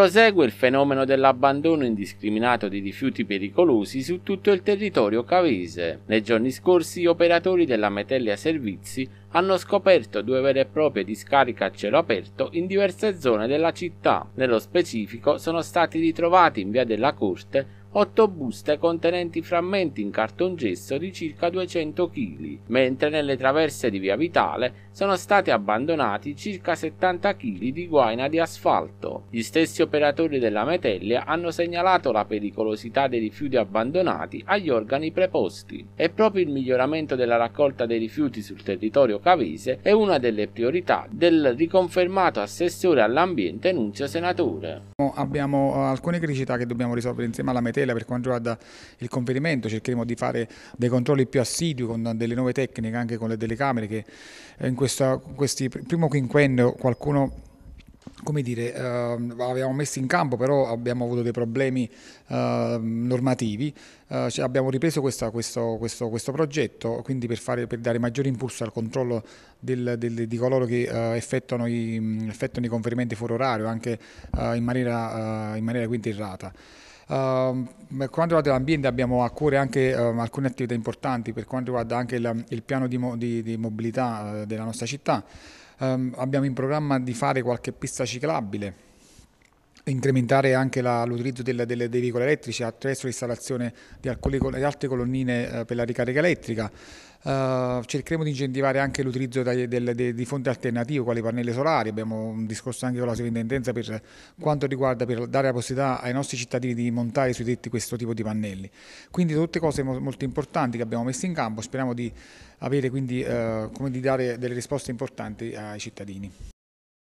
prosegue il fenomeno dell'abbandono indiscriminato di rifiuti pericolosi su tutto il territorio cavese. Nei giorni scorsi gli operatori della Metellia Servizi hanno scoperto due vere e proprie discariche a cielo aperto in diverse zone della città. Nello specifico sono stati ritrovati in via della Corte 8 buste contenenti frammenti in cartongesso di circa 200 kg, mentre nelle traverse di Via Vitale sono stati abbandonati circa 70 kg di guaina di asfalto. Gli stessi operatori della Metellia hanno segnalato la pericolosità dei rifiuti abbandonati agli organi preposti e proprio il miglioramento della raccolta dei rifiuti sul territorio cavese è una delle priorità del riconfermato assessore all'ambiente Nunzio Senatore. Abbiamo eh, alcune criticità che dobbiamo risolvere insieme alla Metellia clientela per quanto riguarda il conferimento, cercheremo di fare dei controlli più assidui con delle nuove tecniche, anche con le telecamere che eh, in questo primo quinquennio qualcuno come dire, eh, avevamo messo in campo, però abbiamo avuto dei problemi eh, normativi. Eh, cioè abbiamo ripreso questa, questo, questo, questo, progetto quindi per, fare, per, dare maggiore impulso al controllo del, del, di coloro che eh, effettuano i, effettuano, i, conferimenti fuori orario, anche eh, in maniera, in maniera quindi errata. Ehm, per quanto riguarda l'ambiente abbiamo a cuore anche ehm, alcune attività importanti per quanto riguarda anche il, il piano di, mo, di, di mobilità eh, della nostra città. Ehm, abbiamo in programma di fare qualche pista ciclabile incrementare anche l'utilizzo delle, delle, dei veicoli elettrici attraverso l'installazione di, alcune, di altre colonnine eh, per la ricarica elettrica. Uh, cercheremo di incentivare anche l'utilizzo di fonti alternative, quali pannelli solari. Abbiamo un discorso anche con la sovrintendenza per quanto riguarda per dare la possibilità ai nostri cittadini di montare sui tetti questo tipo di pannelli. Quindi tutte cose mo molto importanti che abbiamo messo in campo, speriamo di avere quindi uh, come di dare delle risposte importanti ai cittadini.